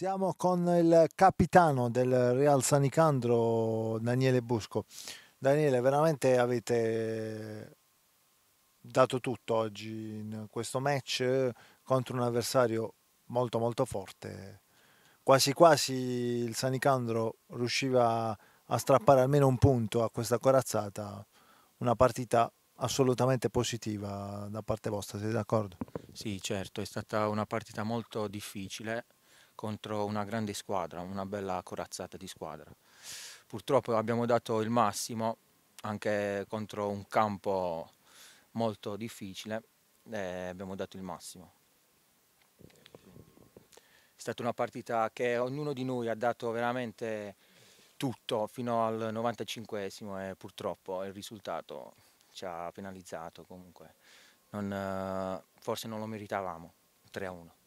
Siamo con il capitano del Real Sanicandro, Daniele Busco. Daniele, veramente avete dato tutto oggi in questo match eh, contro un avversario molto molto forte. Quasi quasi il Sanicandro riusciva a strappare almeno un punto a questa corazzata, una partita assolutamente positiva da parte vostra, siete d'accordo? Sì, certo, è stata una partita molto difficile, contro una grande squadra, una bella corazzata di squadra. Purtroppo abbiamo dato il massimo anche contro un campo molto difficile eh, abbiamo dato il massimo. È stata una partita che ognuno di noi ha dato veramente tutto fino al 95esimo e purtroppo il risultato ci ha penalizzato comunque. Non, eh, forse non lo meritavamo, 3-1.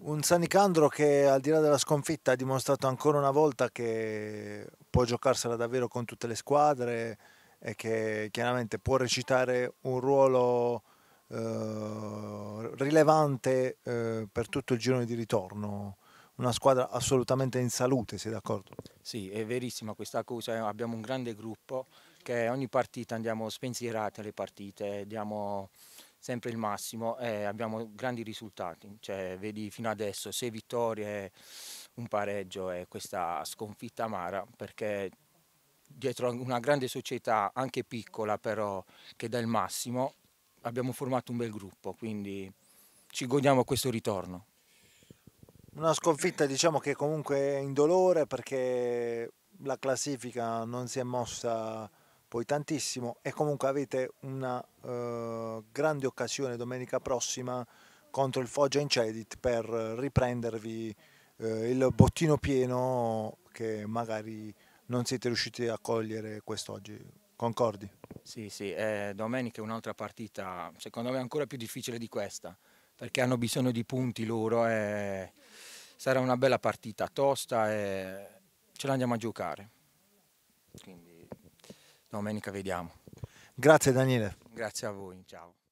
Un Sanicandro che al di là della sconfitta ha dimostrato ancora una volta che può giocarsela davvero con tutte le squadre e che chiaramente può recitare un ruolo eh, rilevante eh, per tutto il girone di ritorno. Una squadra assolutamente in salute, sei d'accordo? Sì, è verissima questa cosa, abbiamo un grande gruppo che ogni partita andiamo spensierati alle partite, diamo sempre il massimo e eh, abbiamo grandi risultati. Cioè, vedi fino adesso sei vittorie, un pareggio e questa sconfitta amara perché dietro una grande società, anche piccola però, che dà il massimo, abbiamo formato un bel gruppo, quindi ci godiamo questo ritorno. Una sconfitta diciamo che comunque è indolore perché la classifica non si è mossa poi tantissimo e comunque avete una eh, grande occasione domenica prossima contro il Foggia Incedit per riprendervi eh, il bottino pieno che magari non siete riusciti a cogliere quest'oggi. Concordi? Sì, sì, eh, domenica è un'altra partita, secondo me ancora più difficile di questa, perché hanno bisogno di punti loro e sarà una bella partita tosta e ce l'andiamo a giocare. Quindi domenica vediamo. Grazie Daniele. Grazie a voi, ciao.